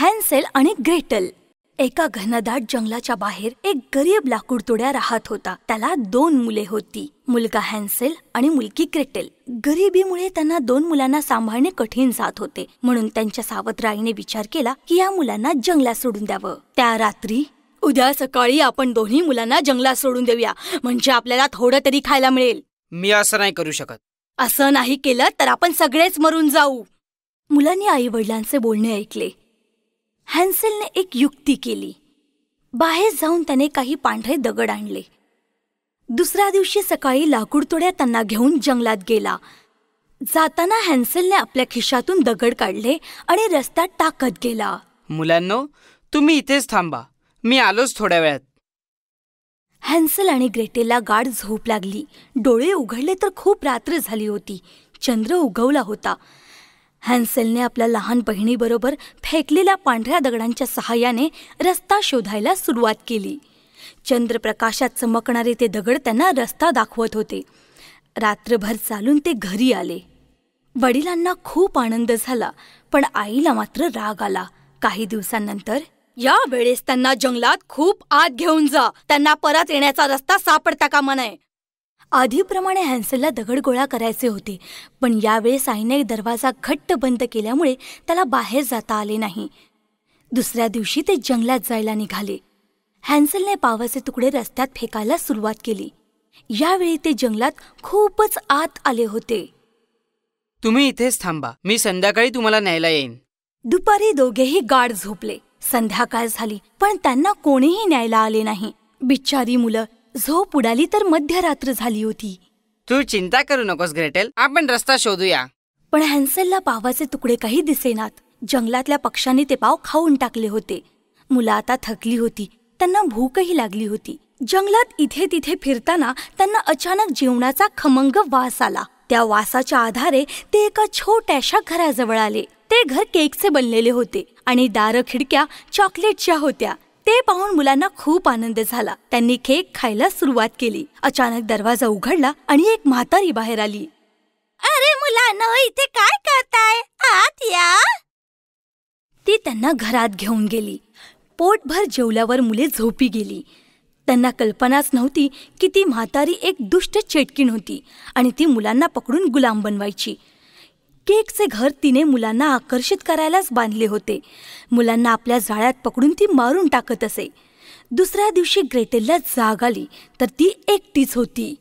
हॅन्सेल आणि ग्रेटल एका घनदाट जंगलाच्या बाहेर एक गरीब लाकूडतोड्या राहत होता त्याला दोन मुले होती मुलगा हॅन्सेल आणि मुलगी ग्रेटेल गरिबीमुळे त्यांना दोन मुलांना सांभाळणे कठीण जात होते म्हणून त्यांच्या सावत्राईने विचार केला की या मुलांना जंगलात सोडून द्यावं त्या रात्री उद्या सकाळी आपण दोन्ही मुलांना जंगलात सोडून देऊया म्हणजे आपल्याला थोडं तरी खायला मिळेल मी असं नाही करू शकत असं नाही केलं तर आपण सगळेच मरून जाऊ मुलांनी आई वडिलांचे बोलणे ऐकले हॅन्सेलने एक युक्ती केली बाहेर जाऊन त्याने काही पांढरे दगड आणले दुसऱ्या दिवशी सकाळी लाकूडतोड्या त्यांना घेऊन जंगलात गेला जाताना हॅन्सेलने आपल्या खिशातून दगड काढले आणि रस्त्यात टाकत गेला मुलांनो तुम्ही इथेच थांबा मी आलोच थोड्या वेळात हॅन्सल आणि ग्रेटेला गाढ झोप लागली डोळे उघडले तर खूप रात्र झाली होती चंद्र उगवला होता हॅन्सेलने आपल्या लहान बहिणीबरोबर फेकलेल्या पांढऱ्या दगडांच्या सहाय्याने रस्ता शोधायला सुरुवात केली चंद्रप्रकाशात चमकणारे ते दगड त्यांना रस्ता दाखवत होते रात्रभर चालून ते घरी आले वडिलांना खूप आनंद झाला पण आईला मात्र राग आला काही दिवसांनंतर या वेळेस त्यांना जंगलात खूप आत घेऊन जा त्यांना परत येण्याचा रस्ता सापडता का नये आधीप्रमाणे हॅन्सलला दगड गोळा करायचे होते पण यावेळी साईने दरवाजा घट्ट बंद केल्यामुळे त्याला बाहेर जाता आले नाही दुसऱ्या दिवशी ते जंगलात जायला निघाले हॅन्सलने पावाचे तुकडे रस्त्यात फेकायला सुरुवात केली यावेळी ते जंगलात खूपच आत आले होते तुम्ही इथेच थांबा मी संध्याकाळी तुम्हाला न्यायला येईन दुपारी दोघेही गाढ झोपले संध्याकाळ झाली पण त्यांना कोणीही न्यायला आले नाही बिचारी मुलं झोप उडाली तर मध्यरात्र झाली होती तू चिंता करू नकोस ग्रेटेल आपण रस्ता शोधूया पण हॅन्सेलला पावाचे तुकडे काही दिसेनात जंगलातल्या पक्ष्यांनी ते पाव खाऊन टाकले होते मुलं आता थकली होती त्यांना भूकही लागली होती जंगलात इथे तिथे फिरताना त्यांना अचानक जेवणाचा खमंग वास आला त्या वासाच्या आधारे ते एका छोट्याशा घराजवळ आले ते घर केकचे बनलेले होते आणि दार खिडक्या चॉकलेटच्या होत्या ते पाहून मुलांना खूप आनंद झाला त्यांनी केक खायला सुरुवात केली अचानक दरवाजा उघडला आणि एक म्हातारी बाहेर आली अरे मुलांना इथे काय करताय आत या ती त्यांना घरात घेऊन गेली पोटभर जेवल्यावर मुले झोपी गेली त्यांना कल्पनाच नव्हती की ती म्हातारी एक दुष्ट चेटकीण होती आणि ती मुलांना पकडून गुलाम बनवायची केकचे घर तिने मुलांना आकर्षित करायलाच बांधले होते मुलांना आपल्या जाळ्यात पकडून ती मारून टाकत असे दुसऱ्या दिवशी ग्रेटेलला जाग आली तर ती एकटीच होती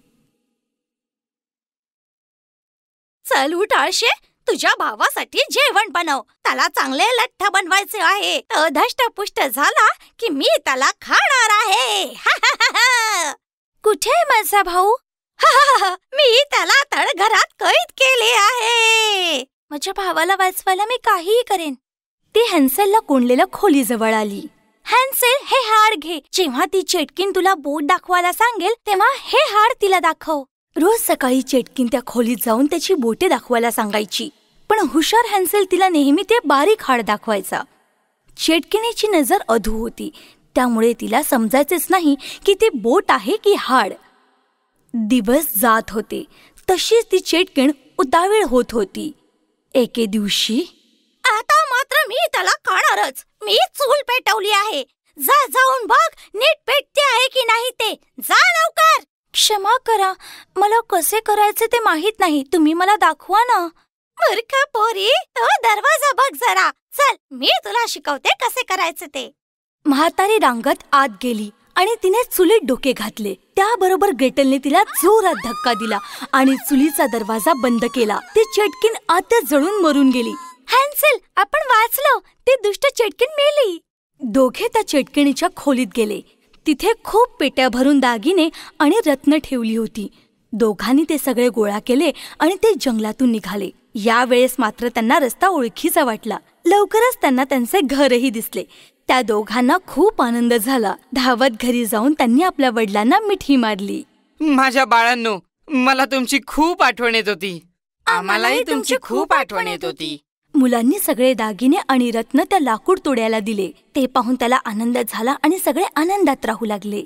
चल उठाळशे तुझ्या भावासाठी जेवण बनव त्याला चांगले लठ्ठ बनवायचे आहे अधष्टपुष्ट झाला की मी त्याला खाणार आहे कुठे माझा भाऊ मी त्याला तळघरात कैद केले माझ्या भावाला वाचवायला मी काहीही करेन ती हॅन्सेलला कोंडलेल्या खोलीजवळ आली हॅन्सेल हे हाड घे जेव्हा ती चेटकीन तुला बोट दाखवायला सांगेल तेव्हा हे हाड तिला दाखव रोज सकाळी चेटकीन त्या खोलीत जाऊन त्याची बोटे दाखवायला सांगायची पण हुशार हॅन्सेल तिला नेहमी ते बारीक हाड दाखवायचा चेटकिणीची नजर अधू होती त्यामुळे तिला समजायचेच नाही की ते बोट आहे की हाड दिवस जात होते तशीच ती चेटकिण उतावीळ होत होती एके दिवशी आता मात्र मी त्याला खाणारच मी चूल पेटवली आहे जा जाऊन बघ नीट पेटते आहे की नाही ते जा लवकर क्षमा करा मला कसे करायचे ते माहित नाही तुम्ही मला दाखवा ना मूर्ख पोरी तो दरवाजा बघ जरा चल मी तुला शिकवते कसे करायचे ते म्हातारी रांगत आत गेली आणि तिने चुलीत डोके घातले त्याबरोबर गेटलने तिला जोरात धक्का दिला आणि चुलीचा दरवाजा बंद केला ती चेटकीन आत जळून मरून गेली हॅन्सेल आपण वाचलो ते दुष्ट चेटकीन मेली दोघे त्या चेटकिणीच्या खोलीत गेले तिथे खूप पेट्या भरून दागिने आणि रत्न ठेवली होती दोघांनी ते सगळे गोळा केले आणि ते जंगलातून निघाले यावेळेस मात्र त्यांना रस्ता ओळखीचा वाटला लवकरच त्यांना त्यांचे घरही दिसले त्या दोघांना खूप आनंद झाला धावत घरी जाऊन त्यांनी आपल्या वडिलांना मिठी मारली माझ्या बाळांनो मला तुमची खूप आठवण येत होती आम्हालाही तुमची खूप आठवण येत होती मुलांनी सगळे दागिने आणि रत्न त्या लाकूड तोड्याला दिले ते पाहून त्याला आनंद झाला आणि सगळे आनंदात राहू लागले